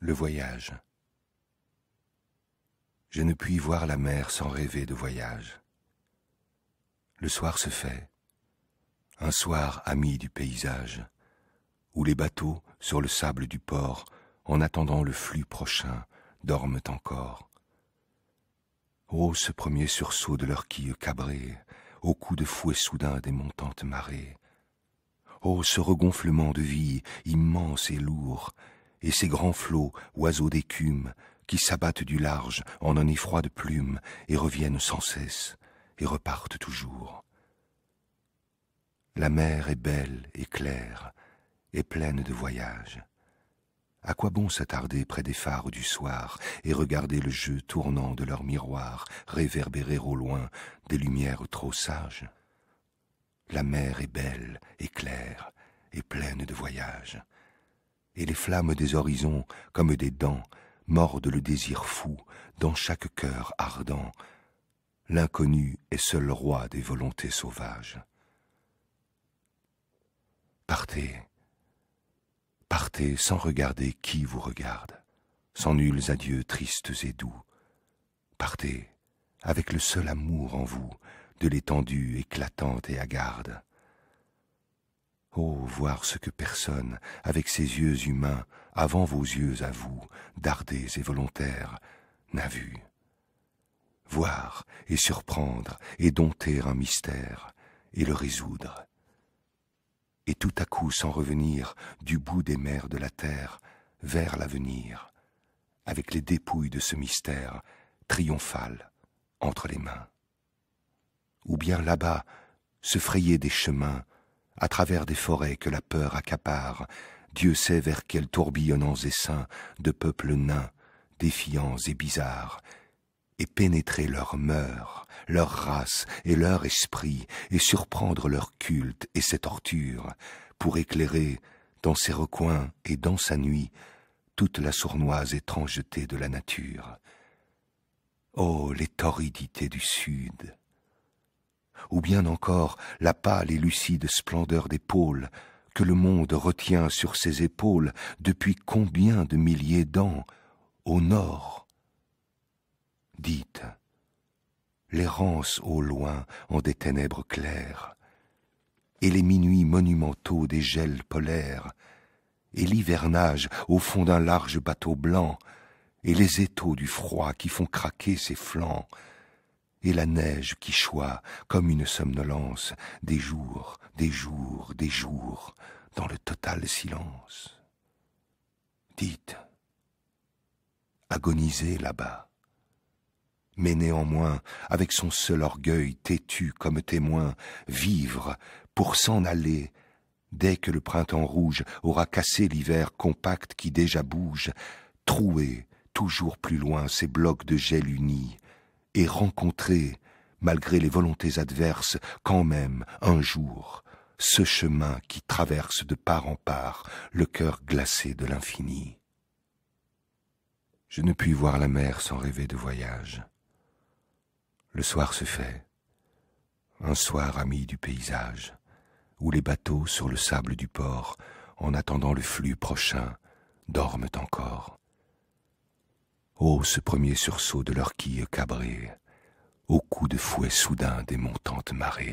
le voyage. Je ne puis voir la mer sans rêver de voyage. Le soir se fait, un soir ami du paysage, où les bateaux, sur le sable du port, en attendant le flux prochain, dorment encore. Oh, ce premier sursaut de leurs quilles cabrées, au coup de fouet soudain des montantes marées. Oh, ce regonflement de vie immense et lourd, et ces grands flots, oiseaux d'écume, qui s'abattent du large en un effroi de plumes et reviennent sans cesse et repartent toujours. La mer est belle et claire et pleine de voyages. À quoi bon s'attarder près des phares du soir et regarder le jeu tournant de leurs miroirs réverbérer au loin des lumières trop sages La mer est belle et claire et pleine de voyages et les flammes des horizons, comme des dents, mordent le désir fou dans chaque cœur ardent. L'inconnu est seul roi des volontés sauvages. Partez, partez sans regarder qui vous regarde, sans nuls adieux tristes et doux. Partez avec le seul amour en vous de l'étendue éclatante et hagarde. Oh, voir ce que personne, avec ses yeux humains, avant vos yeux à vous, dardés et volontaires, n'a vu. Voir et surprendre et dompter un mystère et le résoudre. Et tout à coup s'en revenir du bout des mers de la terre vers l'avenir, avec les dépouilles de ce mystère triomphal entre les mains. Ou bien là-bas se frayer des chemins à travers des forêts que la peur accapare, Dieu sait vers quels tourbillonnants essaims de peuples nains, défiants et bizarres, et pénétrer leurs mœurs, leur race et leur esprit, et surprendre leur culte et ses tortures, pour éclairer, dans ses recoins et dans sa nuit, toute la sournoise étrangeté de la nature. Oh, les torridités du sud, ou bien encore la pâle et lucide splendeur des pôles, que le monde retient sur ses épaules depuis combien de milliers d'ans au nord. Dites, l'errance au loin en des ténèbres claires, et les minuits monumentaux des gels polaires, et l'hivernage au fond d'un large bateau blanc, et les étaux du froid qui font craquer ses flancs, et la neige qui choit, comme une somnolence, des jours, des jours, des jours, dans le total silence. Dites, agonisez là-bas, mais néanmoins, avec son seul orgueil têtu comme témoin, vivre pour s'en aller, dès que le printemps rouge aura cassé l'hiver compact qui déjà bouge, trouer toujours plus loin ces blocs de gel unis, et rencontrer, malgré les volontés adverses, quand même, un jour, ce chemin qui traverse de part en part le cœur glacé de l'infini. Je ne puis voir la mer sans rêver de voyage. Le soir se fait, un soir ami du paysage, où les bateaux sur le sable du port, en attendant le flux prochain, dorment encore. Oh, ce premier sursaut de leur quille cabrée, au coup de fouet soudain des montantes marées.